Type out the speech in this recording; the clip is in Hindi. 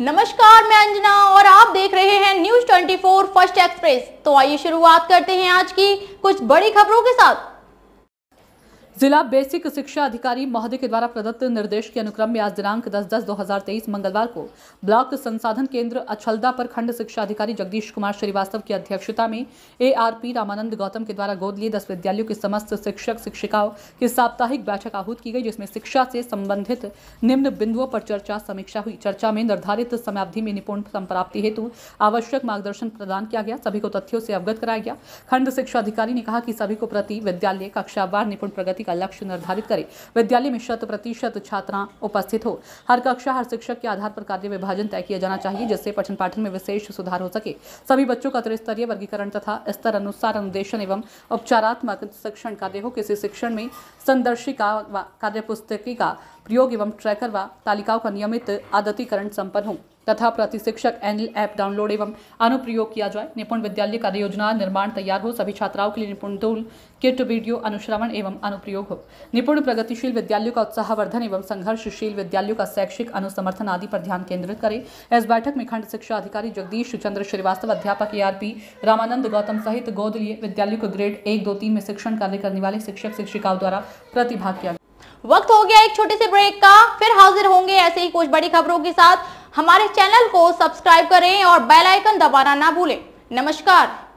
नमस्कार मैं अंजना और आप देख रहे हैं न्यूज 24 फर्स्ट एक्सप्रेस तो आइए शुरुआत करते हैं आज की कुछ बड़ी खबरों के साथ जिला बेसिक शिक्षा अधिकारी महोदय के द्वारा प्रदत्त निर्देश के अनुक्रम में आज दिनांक 10 दस 2023 मंगलवार को ब्लॉक संसाधन केंद्र अछलदा पर खंड शिक्षा अधिकारी जगदीश कुमार श्रीवास्तव की अध्यक्षता में एआरपी रामानंद गौतम के द्वारा गोद लिए दस विद्यालयों के समस्त शिक्षक शिक्षिकाओं की साप्ताहिक बैठक आहूत की गई जिसमें शिक्षा से संबंधित निम्न बिंदुओं पर चर्चा समीक्षा हुई चर्चा में निर्धारित समयावधि में निपुण संप्राप्ति हेतु आवश्यक मार्गदर्शन प्रदान किया गया सभी को तथ्यों से अवगत कराया गया खंड शिक्षा अधिकारी ने कहा कि सभी को प्रति विद्यालय कक्षावार निपुण प्रगति व्यक्ति का लक्ष्य निर्धारित करे विद्यालय में शत प्रतिशत छात्रा उपस्थित हो हर कक्षा हर शिक्षक के आधार पर कार्य विभाजन तय किया जाना चाहिए जिससे पठन पाठन में विशेष सुधार हो सके सभी बच्चों का त्रिस्तरीय वर्गीकरण तथा स्तर अनुसार अनुदेशन एवं उपचारात्मक शिक्षण कार्य हो किसी शिक्षण में संदर्शिका व कार्यपुस्तकी का प्रयोग एवं ट्रैकर व तालिकाओं का नियमित आदतीकरण संपन्न हो तथा प्रतिशिक्षक एनल ऐप डाउनलोड एवं अनुप्रयोग किया जाए निपुण विद्यालय कार्य योजना निर्माण तैयार हो सभी छात्राओं के लिए निपुण टूल किट वीडियो अनुश्रवण एवं अनुप्रयोग हो निपुण प्रगतिशील विद्यालयों का उत्साहवर्धन एवं संघर्षशील विद्यालयों का शैक्षिक अनुसमर्थन आदि पर ध्यान केंद्रित करें इस बैठक में खंड शिक्षा अधिकारी जगदीश चंद्र श्रीवास्तव अध्यापक ए रामानंद गौतम सहित गोद लिए विद्यालयों को ग्रेड एक दो तीन में शिक्षण कार्य करने वाले शिक्षक शिक्षिकाओं द्वारा प्रतिभाग किया वक्त हो गया एक छोटे से ब्रेक का फिर हाजिर होंगे ऐसे ही कुछ बड़ी खबरों के साथ हमारे चैनल को सब्सक्राइब करें और बेल आइकन दबाना ना भूलें नमस्कार